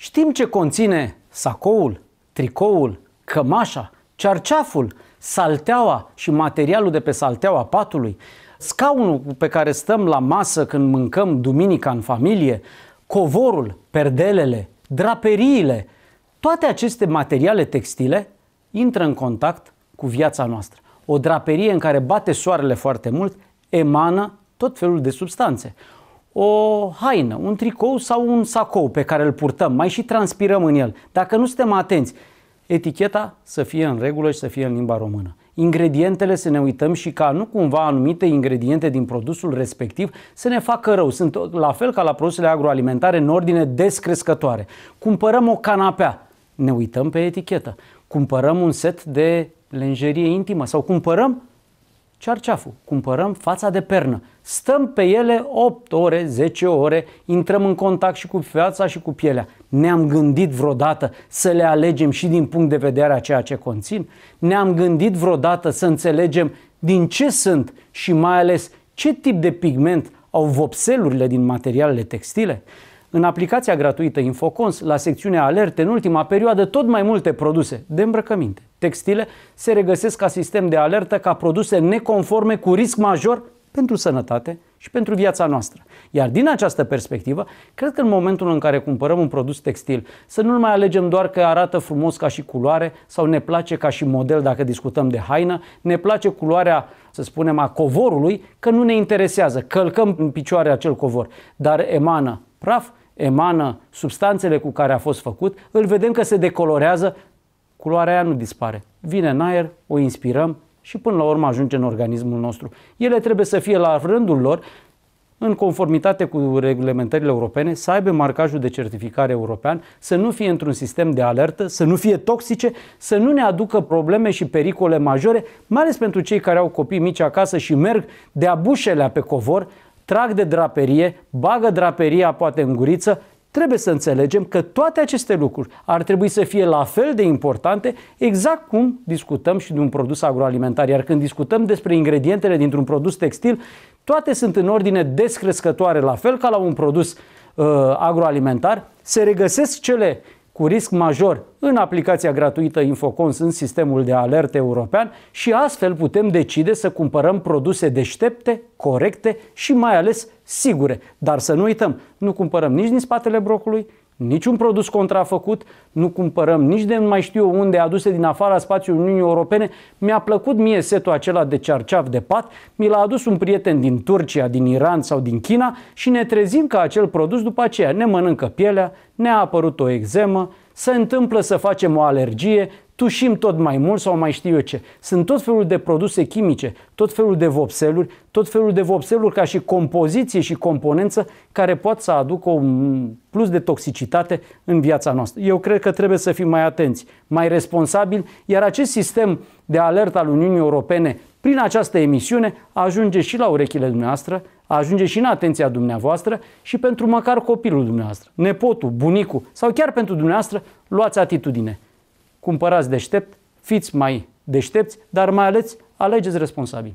Știm ce conține sacoul, tricoul, cămașa, cearceaful, salteaua și materialul de pe salteaua patului, scaunul pe care stăm la masă când mâncăm duminica în familie, covorul, perdelele, draperiile, toate aceste materiale textile intră în contact cu viața noastră. O draperie în care bate soarele foarte mult emană tot felul de substanțe o haină, un tricou sau un sacou pe care îl purtăm, mai și transpirăm în el. Dacă nu suntem atenți, eticheta să fie în regulă și să fie în limba română. Ingredientele să ne uităm și ca nu cumva anumite ingrediente din produsul respectiv să ne facă rău. Sunt la fel ca la produsele agroalimentare în ordine descrescătoare. Cumpărăm o canapea, ne uităm pe etichetă. Cumpărăm un set de lenjerie intimă sau cumpărăm cearceaful, cumpărăm fața de pernă. Stăm pe ele 8 ore, 10 ore, intrăm în contact și cu fața și cu pielea. Ne-am gândit vreodată să le alegem și din punct de vedere a ceea ce conțin? Ne-am gândit vreodată să înțelegem din ce sunt și mai ales ce tip de pigment au vopselurile din materialele textile? În aplicația gratuită Infocons, la secțiunea alerte, în ultima perioadă, tot mai multe produse de îmbrăcăminte, textile, se regăsesc ca sistem de alertă ca produse neconforme cu risc major pentru sănătate și pentru viața noastră. Iar din această perspectivă, cred că în momentul în care cumpărăm un produs textil, să nu-l mai alegem doar că arată frumos ca și culoare sau ne place ca și model dacă discutăm de haină, ne place culoarea, să spunem, a covorului, că nu ne interesează, călcăm în picioare acel covor, dar emană praf, emană substanțele cu care a fost făcut, îl vedem că se decolorează, culoarea aia nu dispare. Vine în aer, o inspirăm și până la urmă ajunge în organismul nostru. Ele trebuie să fie la rândul lor în conformitate cu reglementările europene, să aibă marcajul de certificare european, să nu fie într-un sistem de alertă, să nu fie toxice, să nu ne aducă probleme și pericole majore, mai ales pentru cei care au copii mici acasă și merg de-a bușelea pe covor, trag de draperie, bagă draperia poate în guriță, trebuie să înțelegem că toate aceste lucruri ar trebui să fie la fel de importante, exact cum discutăm și de un produs agroalimentar. Iar când discutăm despre ingredientele dintr-un produs textil, toate sunt în ordine descrescătoare, la fel ca la un produs uh, agroalimentar. Se regăsesc cele cu risc major în aplicația gratuită Infocons în sistemul de alert european și astfel putem decide să cumpărăm produse deștepte, corecte și mai ales sigure. Dar să nu uităm, nu cumpărăm nici din spatele brocului, niciun produs contrafăcut, nu cumpărăm nici de nu mai știu unde aduse din afara spațiului Uniunii Europene. Mi-a plăcut mie setul acela de cearceaf de pat, mi l-a adus un prieten din Turcia, din Iran sau din China și ne trezim că acel produs după aceea ne mănâncă pielea, ne-a apărut o exemă, se întâmplă să facem o alergie, tușim tot mai mult sau mai știu eu ce. Sunt tot felul de produse chimice, tot felul de vopseluri, tot felul de vopseluri ca și compoziție și componență care pot să aducă un plus de toxicitate în viața noastră. Eu cred că trebuie să fim mai atenți, mai responsabili, iar acest sistem de alertă al Uniunii Europene prin această emisiune ajunge și la urechile dumneavoastră, ajunge și în atenția dumneavoastră și pentru măcar copilul dumneavoastră, nepotul, bunicul sau chiar pentru dumneavoastră, luați atitudine. Cumpărați deștept, fiți mai deștepți, dar mai ales alegeți responsabil.